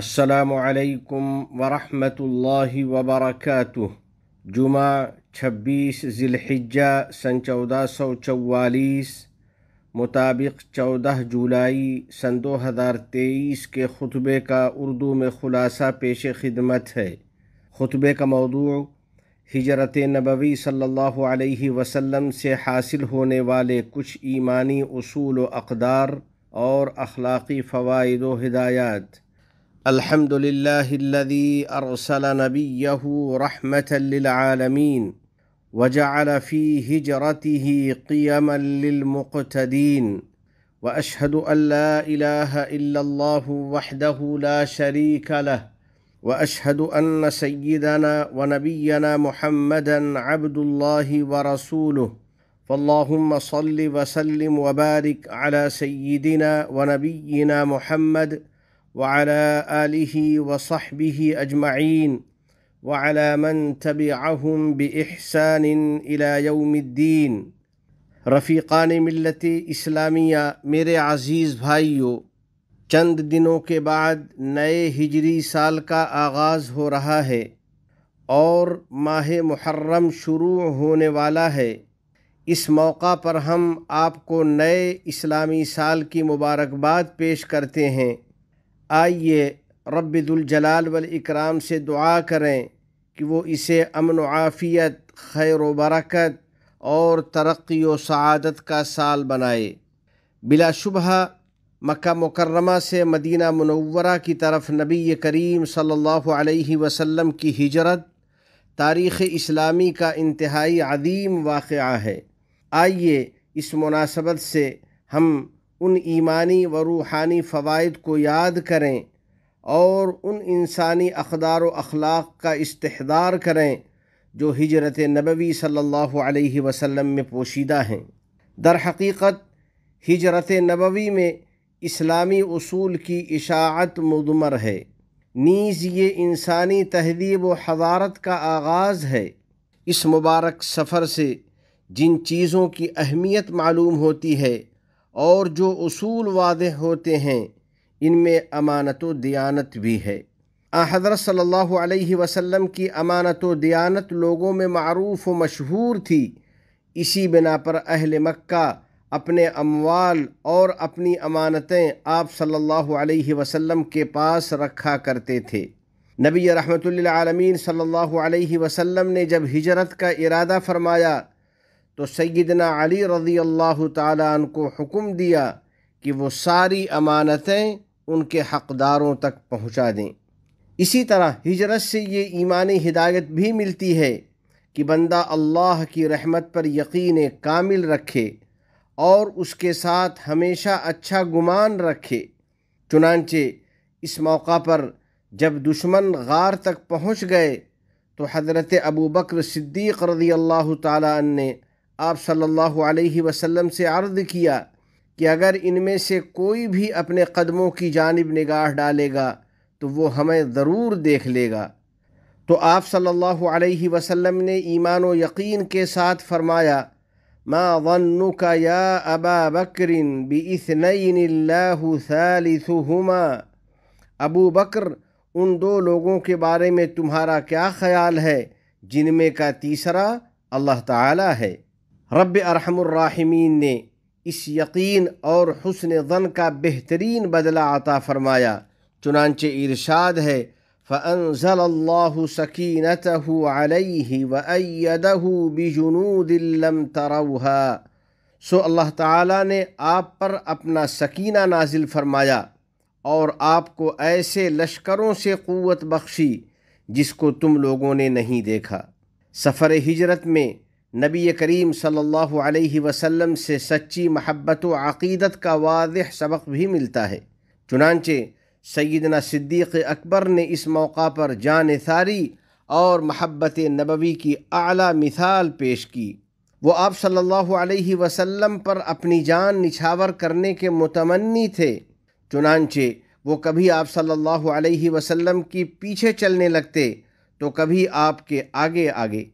السلام علیکم ورحمۃ اللہ وبرکاتہ جمعہ چھبیس ذی الحجہ سن چودہ سو چوالیس مطابق چودہ جولائی سن دو ہزار تیئیس کے خطبے کا اردو میں خلاصہ پیش خدمت ہے خطبے کا موضوع ہجرت نبوی صلی اللہ علیہ وسلم سے حاصل ہونے والے کچھ ایمانی اصول و اقدار اور اخلاقی فوائد و ہدایات الحمد لله الذي ارسل نبيه رحمه للعالمين وجعل في هجرته قيما للمقتدين واشهد ان لا اله الا الله وحده لا شريك له واشهد ان سيدنا ونبينا محمدا عبد الله ورسوله فاللهم صل وسلم وبارك على سيدنا ونبينا محمد وعلى آله وصحبه أجمعين وعلى من تبعهم بإحسان إلى يوم الدين رفیقان ملت اسلامیہ میرے عزیز بھائیوں چند دنوں کے بعد نئے ہجری سال کا آغاز ہو رہا ہے اور ماہ محرم شروع ہونے والا ہے اس موقع پر ہم آپ کو نئے اسلامی سال کی مبارکباد پیش کرتے ہیں آئیے رب الجلال والاکرام سے دعا کریں کہ وہ اسے امن و عافیت خیر و برکت اور ترقی و سعادت کا سال بنائے بلا شبہ مکہ مکرمہ سے مدینہ منورہ کی طرف نبی کریم صلی اللہ علیہ وسلم کی ہجرت تاریخ اسلامی کا انتہائی عظیم واقعہ ہے آئیے اس مناسبت سے ہم ان ایمانی و روحانی فوائد کو یاد کریں اور ان انسانی اقدار و اخلاق کا استحدار کریں جو ہجرت نبوی صلی اللہ علیہ وسلم میں پوشیدہ ہیں در حقیقت ہجرت نبوی میں اسلامی اصول کی اشاعت مدمر ہے نیز یہ انسانی تہذیب و حضارت کا آغاز ہے اس مبارک سفر سے جن چیزوں کی اہمیت معلوم ہوتی ہے اور جو اصول واضح ہوتے ہیں ان میں امانت و دیانت بھی ہے آ حضرت صلی اللہ علیہ وسلم کی امانت و دیانت لوگوں میں معروف و مشہور تھی اسی بنا پر اہل مکہ اپنے اموال اور اپنی امانتیں آپ صلی اللہ علیہ وسلم کے پاس رکھا کرتے تھے نبی رحمۃ اللہ عالمین صلی اللہ علیہ وسلم نے جب ہجرت کا ارادہ فرمایا تو سیدنا علی رضی اللہ تعالیٰ کو حکم دیا کہ وہ ساری امانتیں ان کے حقداروں تک پہنچا دیں اسی طرح ہجرت سے یہ ایمانی ہدایت بھی ملتی ہے کہ بندہ اللہ کی رحمت پر یقین کامل رکھے اور اس کے ساتھ ہمیشہ اچھا گمان رکھے چنانچہ اس موقع پر جب دشمن غار تک پہنچ گئے تو حضرت ابو بکر صدیق رضی اللہ تعالیٰ عنہ نے آپ صلی اللہ علیہ وسلم سے عرض کیا کہ اگر ان میں سے کوئی بھی اپنے قدموں کی جانب نگاہ ڈالے گا تو وہ ہمیں ضرور دیکھ لے گا تو آپ صلی اللہ علیہ وسلم نے ایمان و یقین کے ساتھ فرمایا ما ظنک یا ابا بکر باثنین اللہ نئیما ابو بکر ان دو لوگوں کے بارے میں تمہارا کیا خیال ہے جن میں کا تیسرا اللہ تعالی ہے رب ارحم الرحمین نے اس یقین اور حسن ظن کا بہترین بدلہ عطا فرمایا چنانچہ ارشاد ہے فن اللہ سکینت علیہ و بنو درحا سو اللہ تعالیٰ نے آپ پر اپنا سکینہ نازل فرمایا اور آپ کو ایسے لشکروں سے قوت بخشی جس کو تم لوگوں نے نہیں دیکھا سفر ہجرت میں نبی کریم صلی اللہ علیہ وسلم سے سچی محبت و عقیدت کا واضح سبق بھی ملتا ہے چنانچہ سیدنا صدیق اکبر نے اس موقع پر جان ساری اور محبت نبوی کی اعلیٰ مثال پیش کی وہ آپ صلی اللہ علیہ وسلم پر اپنی جان نچھاور کرنے کے متمنی تھے چنانچہ وہ کبھی آپ صلی اللہ علیہ وسلم کی پیچھے چلنے لگتے تو کبھی آپ کے آگے آگے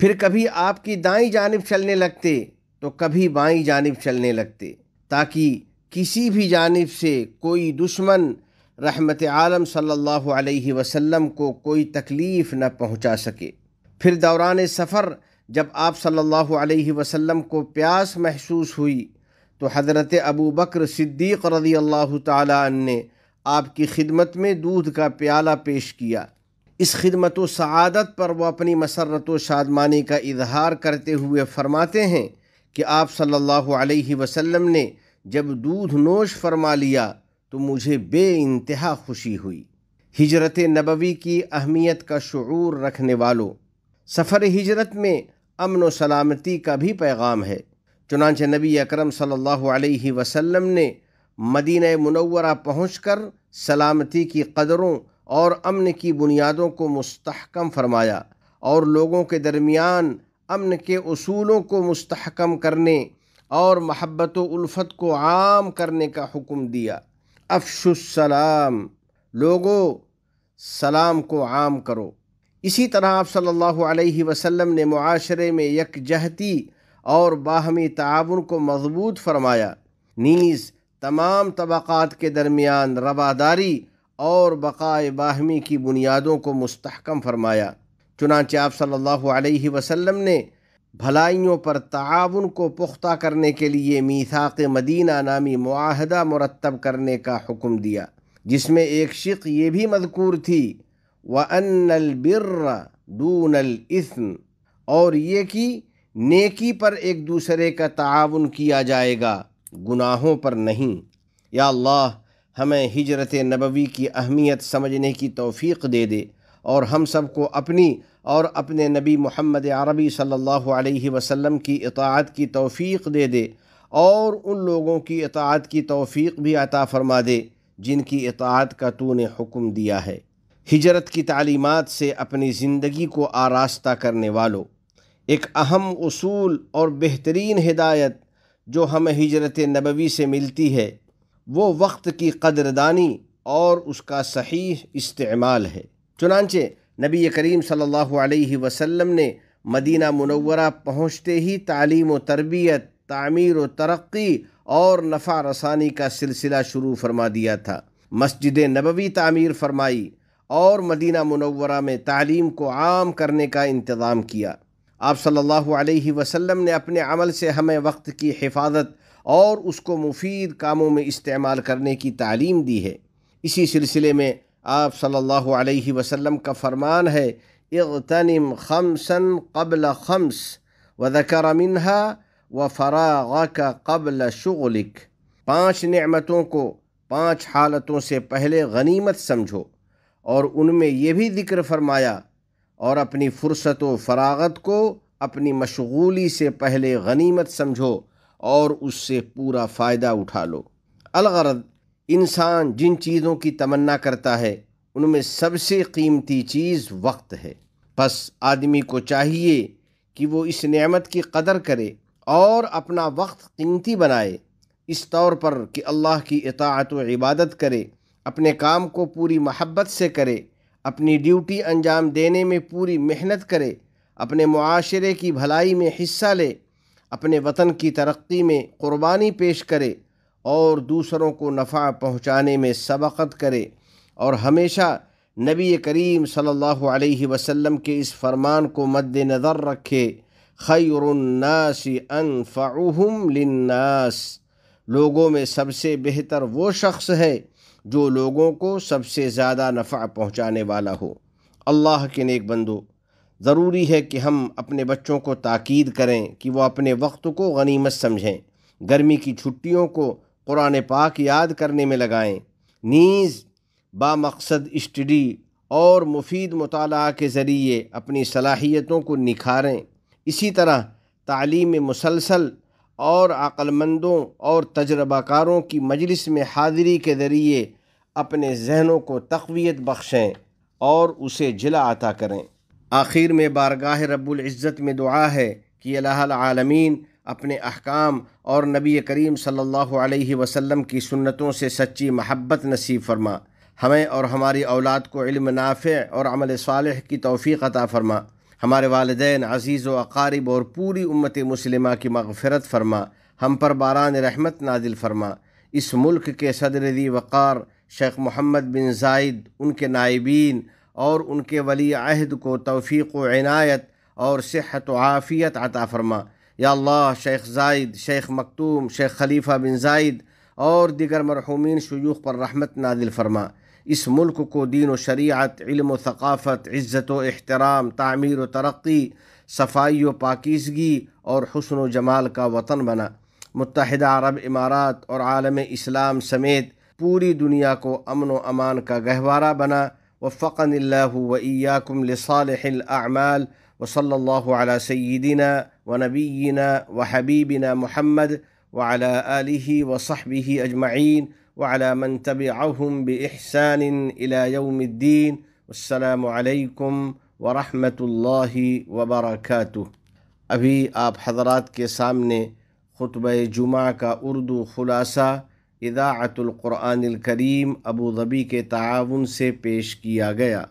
پھر کبھی آپ کی دائیں جانب چلنے لگتے تو کبھی بائیں جانب چلنے لگتے تاکہ کسی بھی جانب سے کوئی دشمن رحمت عالم صلی اللہ علیہ وسلم کو کوئی تکلیف نہ پہنچا سکے پھر دوران سفر جب آپ صلی اللہ علیہ وسلم کو پیاس محسوس ہوئی تو حضرت ابو بکر صدیق رضی اللہ تعالیٰ عنہ نے آپ کی خدمت میں دودھ کا پیالہ پیش کیا اس خدمت و سعادت پر وہ اپنی مسرت و شادمانی کا اظہار کرتے ہوئے فرماتے ہیں کہ آپ صلی اللہ علیہ وسلم نے جب دودھ نوش فرما لیا تو مجھے بے انتہا خوشی ہوئی ہجرت نبوی کی اہمیت کا شعور رکھنے والوں سفر ہجرت میں امن و سلامتی کا بھی پیغام ہے چنانچہ نبی اکرم صلی اللہ علیہ وسلم نے مدینہ منورہ پہنچ کر سلامتی کی قدروں اور امن کی بنیادوں کو مستحکم فرمایا اور لوگوں کے درمیان امن کے اصولوں کو مستحکم کرنے اور محبت و الفت کو عام کرنے کا حکم دیا افش السلام لوگوں سلام کو عام کرو اسی طرح آپ صلی اللہ علیہ وسلم نے معاشرے میں یکجہتی اور باہمی تعاون کو مضبوط فرمایا نیز تمام طبقات کے درمیان رواداری اور بقائے باہمی کی بنیادوں کو مستحکم فرمایا چنانچہ آپ صلی اللہ علیہ وسلم نے بھلائیوں پر تعاون کو پختہ کرنے کے لیے میثاق مدینہ نامی معاہدہ مرتب کرنے کا حکم دیا جس میں ایک شق یہ بھی مذکور تھی وَأَنَّ الْبِرَّ دُونَ دوسن اور یہ کہ نیکی پر ایک دوسرے کا تعاون کیا جائے گا گناہوں پر نہیں یا اللہ ہمیں ہجرت نبوی کی اہمیت سمجھنے کی توفیق دے دے اور ہم سب کو اپنی اور اپنے نبی محمد عربی صلی اللہ علیہ وسلم کی اطاعت کی توفیق دے دے اور ان لوگوں کی اطاعت کی توفیق بھی عطا فرما دے جن کی اطاعت کا تو نے حکم دیا ہے ہجرت کی تعلیمات سے اپنی زندگی کو آراستہ کرنے والوں ایک اہم اصول اور بہترین ہدایت جو ہمیں ہجرت نبوی سے ملتی ہے وہ وقت کی قدردانی اور اس کا صحیح استعمال ہے چنانچہ نبی کریم صلی اللہ علیہ وسلم نے مدینہ منورہ پہنچتے ہی تعلیم و تربیت تعمیر و ترقی اور نفع رسانی کا سلسلہ شروع فرما دیا تھا مسجد نبوی تعمیر فرمائی اور مدینہ منورہ میں تعلیم کو عام کرنے کا انتظام کیا آپ صلی اللہ علیہ وسلم نے اپنے عمل سے ہمیں وقت کی حفاظت اور اس کو مفید کاموں میں استعمال کرنے کی تعلیم دی ہے اسی سلسلے میں آپ صلی اللہ علیہ وسلم کا فرمان ہے اغتنم خمسا خمسن قبل خمس و منها منہا و قبل شغلک پانچ نعمتوں کو پانچ حالتوں سے پہلے غنیمت سمجھو اور ان میں یہ بھی ذکر فرمایا اور اپنی فرصت و فراغت کو اپنی مشغولی سے پہلے غنیمت سمجھو اور اس سے پورا فائدہ اٹھا لو الغرض انسان جن چیزوں کی تمنا کرتا ہے ان میں سب سے قیمتی چیز وقت ہے بس آدمی کو چاہیے کہ وہ اس نعمت کی قدر کرے اور اپنا وقت قیمتی بنائے اس طور پر کہ اللہ کی اطاعت و عبادت کرے اپنے کام کو پوری محبت سے کرے اپنی ڈیوٹی انجام دینے میں پوری محنت کرے اپنے معاشرے کی بھلائی میں حصہ لے اپنے وطن کی ترقی میں قربانی پیش کرے اور دوسروں کو نفع پہنچانے میں سبقت کرے اور ہمیشہ نبی کریم صلی اللہ علیہ وسلم کے اس فرمان کو مد نظر رکھے خیر الناس انفعهم للناس لوگوں میں سب سے بہتر وہ شخص ہے جو لوگوں کو سب سے زیادہ نفع پہنچانے والا ہو اللہ کے نیک بندو ضروری ہے کہ ہم اپنے بچوں کو تاکید کریں کہ وہ اپنے وقت کو غنیمت سمجھیں گرمی کی چھٹیوں کو قرآن پاک یاد کرنے میں لگائیں نیز مقصد اسٹڈی اور مفید مطالعہ کے ذریعے اپنی صلاحیتوں کو نکھاریں اسی طرح تعلیم مسلسل اور عقل مندوں اور تجربہ کاروں کی مجلس میں حاضری کے ذریعے اپنے ذہنوں کو تقویت بخشیں اور اسے جلا عطا کریں آخر میں بارگاہ رب العزت میں دعا ہے کہ اللہ العالمین اپنے احکام اور نبی کریم صلی اللہ علیہ وسلم کی سنتوں سے سچی محبت نصیب فرما ہمیں اور ہماری اولاد کو علم نافع اور عمل صالح کی توفیق عطا فرما ہمارے والدین عزیز و اقارب اور پوری امت مسلمہ کی مغفرت فرما ہم پر باران رحمت نازل فرما اس ملک کے صدر دی وقار شیخ محمد بن زائد ان کے نائبین اور ان کے ولی عہد کو توفیق و عنایت اور صحت و عافیت عطا فرما یا اللہ شیخ زائد شیخ مکتوم شیخ خلیفہ بن زائد اور دیگر مرحومین شیوخ پر رحمت نادل فرما اس ملک کو دین و شریعت علم و ثقافت عزت و احترام تعمیر و ترقی صفائی و پاکیزگی اور حسن و جمال کا وطن بنا متحدہ عرب امارات اور عالم اسلام سمیت پوری دنیا کو امن و امان کا گہوارہ بنا وفقني الله واياكم لصالح الاعمال وصلى الله على سيدنا ونبينا وحبيبنا محمد وعلى اله وصحبه اجمعين وعلى من تبعهم باحسان الى يوم الدين والسلام عليكم ورحمة الله وبركاته ابي اب حضرات کے سامنے جمعة جمعہ کا اردو خلاصہ اداعت القرآن الکریم ابو ظبی کے تعاون سے پیش کیا گیا